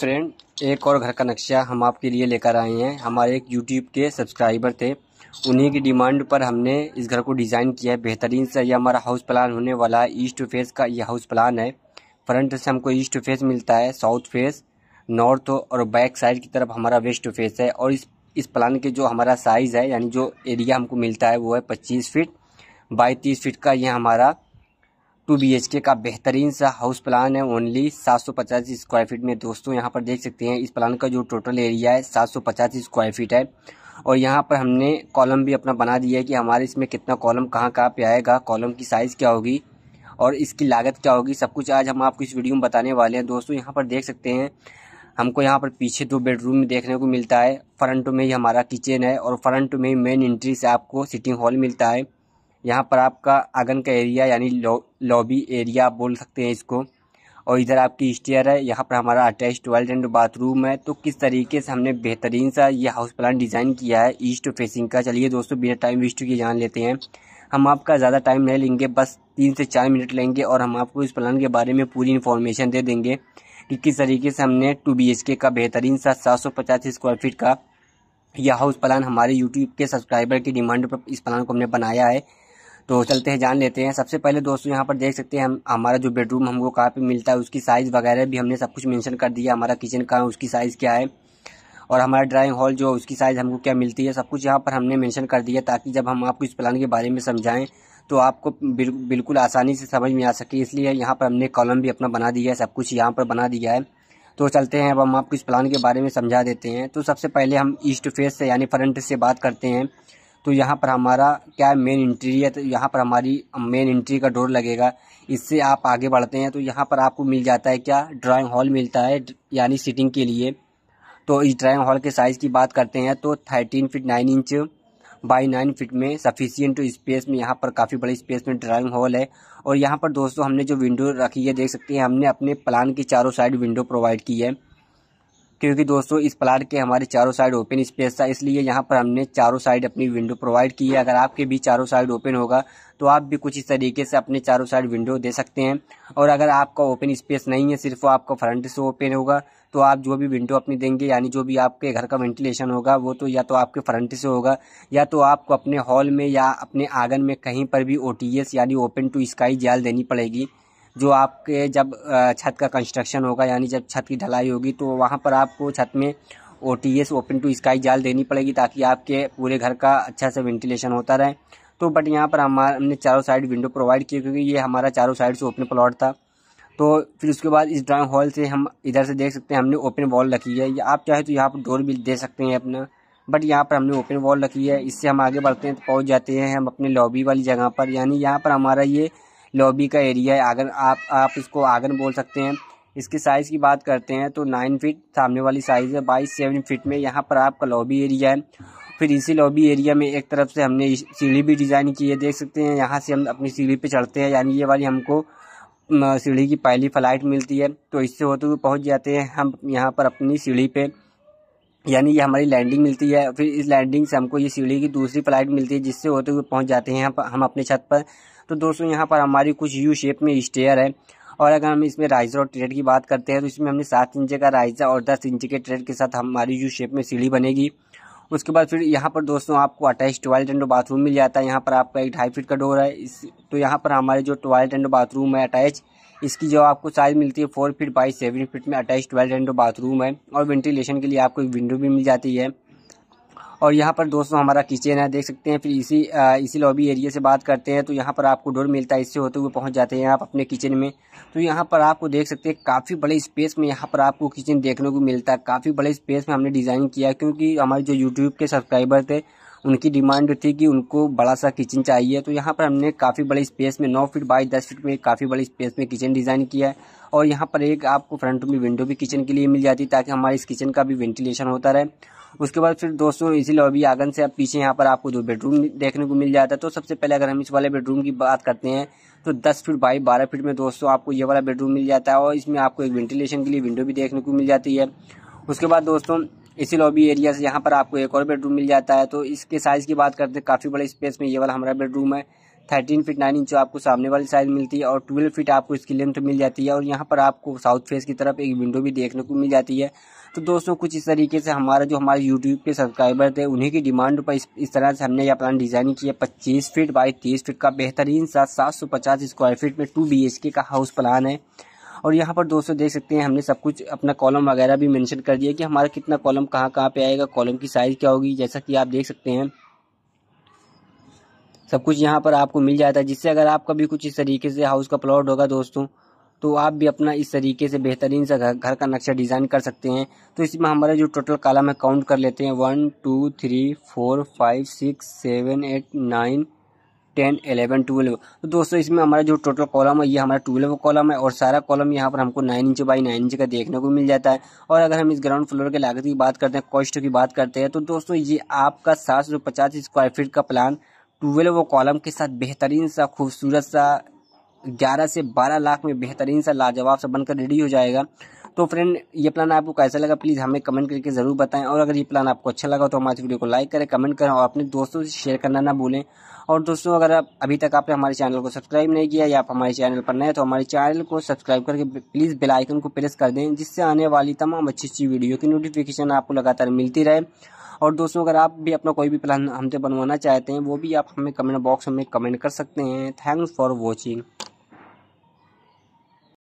friend एक और घर का नक्शा हम आपके लिए लेकर आए हैं हमारे एक यूट्यूब के सब्सक्राइबर थे उन्हीं की डिमांड पर हमने इस घर को डिज़ाइन किया है बेहतरीन सा ये हमारा हाउस प्लान होने वाला है ईस्ट फेस का ये हाउस प्लान है फ्रंट से हमको ईस्ट फेस मिलता है साउथ फेस नॉर्थ और बैक साइड की तरफ हमारा वेस्ट फेस है और इस इस प्लान के जो हमारा साइज़ है यानी जो एरिया हमको मिलता है वो है पच्चीस फिट बाई तीस फिट का यह हमारा टू बी का बेहतरीन सा हाउस प्लान है ओनली सात सौ स्क्वायर फीट में दोस्तों यहाँ पर देख सकते हैं इस प्लान का जो टोटल एरिया है सात सौ पचास स्क्वायर फीट है और यहाँ पर हमने कॉलम भी अपना बना दिया है कि हमारे इसमें कितना कॉलम कहाँ कहाँ पे आएगा कॉलम की साइज़ क्या होगी और इसकी लागत क्या होगी सब कुछ आज हम आपको इस वीडियो में बताने वाले हैं दोस्तों यहाँ पर देख सकते हैं हमको यहाँ पर पीछे दो बेडरूम में देखने को मिलता है फ्रंट में ही हमारा किचन है और फ्रंट में ही मेन एंट्री से आपको सिटिंग हॉल मिलता है यहाँ पर आपका आंगन का एरिया यानी लॉबी लो, एरिया बोल सकते हैं इसको और इधर आपकी स्टेयर है यहाँ पर हमारा अटैच टॉयलेट एंड बाथरूम है तो किस तरीके से हमने बेहतरीन सा ये हाउस प्लान डिज़ाइन किया है ईस्ट फेसिंग का चलिए दोस्तों बिना टाइम वेस्ट किए जान लेते हैं हम आपका ज़्यादा टाइम नहीं लेंगे बस तीन से चार मिनट लेंगे और हम आपको इस प्लान के बारे में पूरी इन्फॉर्मेशन दे देंगे कि किस तरीके से हमने टू बी का बेहतरीन सा सात स्क्वायर फीट का यह हाउस प्लान हमारे यूट्यूब के सब्सक्राइबर की डिमांड पर इस प्लान को हमने बनाया है तो चलते हैं जान लेते हैं सबसे पहले दोस्तों यहाँ पर देख सकते हैं हम हमारा जो बेडरूम हमको कहाँ पे मिलता है उसकी साइज़ वगैरह भी हमने सब कुछ मैंशन कर दिया हमारा किचन कहाँ उसकी साइज़ क्या है और हमारा ड्राइंग हॉल जो उसकी साइज़ हमको क्या मिलती है सब कुछ यहाँ पर हमने मैंशन कर दिया ताकि जब हम आपको इस प्लान के बारे में समझाएँ तो आपको बिल्कुल आसानी से समझ में आ सके इसलिए यहाँ पर हमने कॉलम भी अपना बना दिया है सब कुछ यहाँ पर बना दिया है तो चलते हैं अब हम आपको इस प्लान के बारे में समझा देते हैं तो सबसे पहले हम ईस्ट फेस से यानी फ्रंट से बात करते हैं तो यहाँ पर हमारा क्या मेन इंट्री है तो यहाँ पर हमारी मेन इंट्री का डोर लगेगा इससे आप आगे बढ़ते हैं तो यहाँ पर आपको मिल जाता है क्या ड्राइंग हॉल मिलता है यानी सिटिंग के लिए तो इस ड्राइंग हॉल के साइज़ की बात करते हैं तो thirteen feet nine inch by nine feet में सफिशियंट स्पेस में यहाँ पर काफ़ी बड़ी स्पेस में ड्राइंग हॉल है और यहाँ पर दोस्तों हमने जो विंडो रखी है देख सकते हैं हमने अपने प्लान की चारों साइड विंडो प्रोवाइड की है क्योंकि दोस्तों इस प्लाट के हमारे चारों साइड ओपन स्पेस था इसलिए यहाँ पर हमने चारों साइड अपनी विंडो प्रोवाइड की है अगर आपके भी चारों साइड ओपन होगा तो आप भी कुछ इस तरीके से अपने चारों साइड विंडो दे सकते हैं और अगर आपका ओपन स्पेस नहीं है सिर्फ आपका फ्रंट से ओपन होगा तो आप जो भी विंडो अपनी देंगे यानी जो भी आपके घर का वेंटिलेशन होगा वो तो या तो आपके फ्रंट से होगा या तो आपको अपने हॉल में या अपने आंगन में कहीं पर भी ओ यानी ओपन टू स्काई जाल देनी पड़ेगी जो आपके जब छत का कंस्ट्रक्शन होगा यानी जब छत की ढलाई होगी तो वहाँ पर आपको छत में O T S open to sky जाल देनी पड़ेगी ताकि आपके पूरे घर का अच्छा से वेंटिलेशन होता रहे तो बट यहाँ पर हमारा हमने चारों साइड विंडो प्रोवाइड किए क्योंकि ये हमारा चारों साइड से ओपन प्लॉट था तो फिर उसके बाद इस ड्राइंग हॉल से हम इधर से देख सकते हैं हमने ओपन वॉल रखी है या आप चाहे तो यहाँ पर डोर भी दे सकते हैं अपना बट यहाँ पर हमने ओपन वॉल रखी है इससे हम आगे बढ़ते हैं तो पहुँच जाते हैं हम अपने लॉबी वाली जगह पर यानी यहाँ पर हमारा ये लॉबी का एरिया है आगन आप आप इसको आंगन बोल सकते हैं इसके साइज़ की बात करते हैं तो नाइन फीट सामने वाली साइज़ है बाईस सेवन फीट में यहाँ पर आपका लॉबी एरिया है फिर इसी लॉबी एरिया में एक तरफ से हमने सीढ़ी भी डिज़ाइन की है देख सकते हैं यहाँ से हम अपनी सीढ़ी पे चढ़ते हैं यानी ये वाली हमको सीढ़ी की पहली फ्लाइट मिलती है तो इससे होते हुए पहुँच जाते हैं हम यहाँ पर अपनी सीढ़ी पर यानी ये हमारी लैंडिंग मिलती है फिर इस लैंडिंग से हमको ये सीढ़ी की दूसरी फ्लाइट मिलती है जिससे होते हुए पहुंच जाते हैं हम अपने छत पर तो दोस्तों यहाँ पर हमारी कुछ यू शेप में स्टेयर है और अगर हम इसमें राइजर और ट्रेड की बात करते हैं तो इसमें हमने सात इंच का राइजर और दस इंच के ट्रेड के साथ हमारी यू शेप में सीढ़ी बनेगी उसके बाद फिर यहाँ पर दोस्तों आपको अटैच टॉयलेट एंड बाथरूम मिल जाता है यहाँ पर आपका एक ढाई फिट का डोर है इस तो यहाँ पर हमारे जो टॉयलेट एंड बाथरूम है अटैच इसकी जो आपको साइज़ मिलती है four feet by seven feet में अटैच ट्वेल्व एंडो बाथरूम है और वेंटिलेशन के लिए आपको एक विंडो भी मिल जाती है और यहाँ पर दोस्तों हमारा किचन है देख सकते हैं फिर इसी आ, इसी लॉबी एरिया से बात करते हैं तो यहाँ पर आपको डोर मिलता है इससे होते हुए पहुँच जाते हैं आप अपने किचन में तो यहाँ पर आपको देख सकते हैं काफ़ी बड़े स्पेस में यहाँ पर आपको किचन देखने को मिलता है काफ़ी बड़े स्पेस में हमने डिज़ाइन किया क्योंकि हमारे जो यूट्यूब के सब्सक्राइबर थे उनकी डिमांड थी कि उनको बड़ा सा किचन चाहिए तो यहाँ पर हमने काफ़ी बड़े स्पेस में नौ फीट बाई दस फीट में काफ़ी बड़े स्पेस में किचन डिज़ाइन किया है और यहाँ पर एक आपको फ्रंट में विंडो भी किचन के लिए मिल जाती है ताकि हमारे इस किचन का भी वेंटिलेशन होता रहे उसके बाद फिर दोस्तों इसी लॉबी आंगन से आप पीछे यहाँ पर आपको दो बेडरूम देखने को मिल जाता है तो सबसे पहले अगर हम इस वाले बेडरूम की बात करते हैं तो 10 फीट बाई 12 फीट में दोस्तों आपको ये वाला बेडरूम मिल जाता है और इसमें आपको एक वेंटिलेशन के लिए विंडो भी देखने को मिल जाती है उसके बाद दोस्तों इसी लॉबी एरिया से यहाँ पर आपको एक और बेडरूम मिल जाता है तो इसके साइज़ की बात करते हैं काफ़ी बड़े स्पेस में ये वाला हमारा बेडरूम है थर्टीन फीट नाइन इंच आपको सामने वाली साइज मिलती है और ट्वेल्व फीट आपको इसकी लेंथ मिल जाती है और यहाँ पर आपको साउथ फेस की तरफ एक विंडो भी देखने को मिल जाती है तो दोस्तों कुछ इस तरीके से हमारा जो हमारे यूट्यूब के सब्सक्राइबर थे उन्हीं की डिमांड पर इस, तरह से हमने यह प्लान डिजाइन किया पच्चीस फीट बाई तीस फीट का बेहतरीन सा सात सौ पचास स्क्वायर फीट में टू बी एच के का हाउस प्लान है और यहाँ पर दोस्तों देख सकते हैं हमने सब कुछ अपना कॉलम वगैरह भी मैंशन कर दिया कि हमारा कितना कॉलम कहाँ कहाँ पर आएगा कॉलम की साइज़ क्या होगी जैसा कि आप देख सकते हैं सब कुछ यहाँ पर आपको मिल जाता है जिससे अगर आपका भी कुछ इस तरीके से हाउस का प्लॉट होगा दोस्तों तो आप भी अपना इस तरीके से बेहतरीन सा घर घर का नक्शा डिज़ाइन कर सकते हैं तो इसमें हमारा जो टोटल कालम है काउंट कर लेते हैं one two three four five six seven eight nine ten eleven twelve तो दोस्तों इसमें हमारा जो टोटल कॉलम है ये हमारा ट्वेल्व कॉलम है और सारा कॉलम यहाँ पर हमको nine inch by nine inch का देखने को मिल जाता है और अगर हम इस ग्राउंड फ्लोर के लागत की बात करते हैं कॉस्ट की बात करते हैं तो दोस्तों ये आपका सात सौ पचास स्क्वायर फीट का प्लान ट्वेल्व कॉलम के साथ बेहतरीन सा खूबसूरत सा ग्यारह से बारह लाख में बेहतरीन सा लाजवाब सा बनकर रेडी हो जाएगा तो फ्रेंड ये प्लान आपको कैसा लगा प्लीज़ हमें कमेंट करके ज़रूर बताएं और अगर ये प्लान आपको अच्छा लगा तो हमारे वीडियो को लाइक करें कमेंट करें और अपने दोस्तों से शेयर करना ना भूलें और दोस्तों अगर आप अभी तक आपने हमारे चैनल को सब्सक्राइब नहीं किया या आप हमारे चैनल पर नए तो हमारे चैनल को सब्सक्राइब करके प्लीज़ बेल आइकन को प्रेस कर दें जिससे आने वाली तमाम अच्छी अच्छी वीडियो की नोटिफिकेशन आपको लगातार मिलती रहे और दोस्तों अगर आप भी अपना कोई भी प्लान हमसे बनवाना चाहते हैं वो भी आप हमें कमेंट बॉक्स में कमेंट कर सकते हैं थैंक्स फॉर वॉचिंग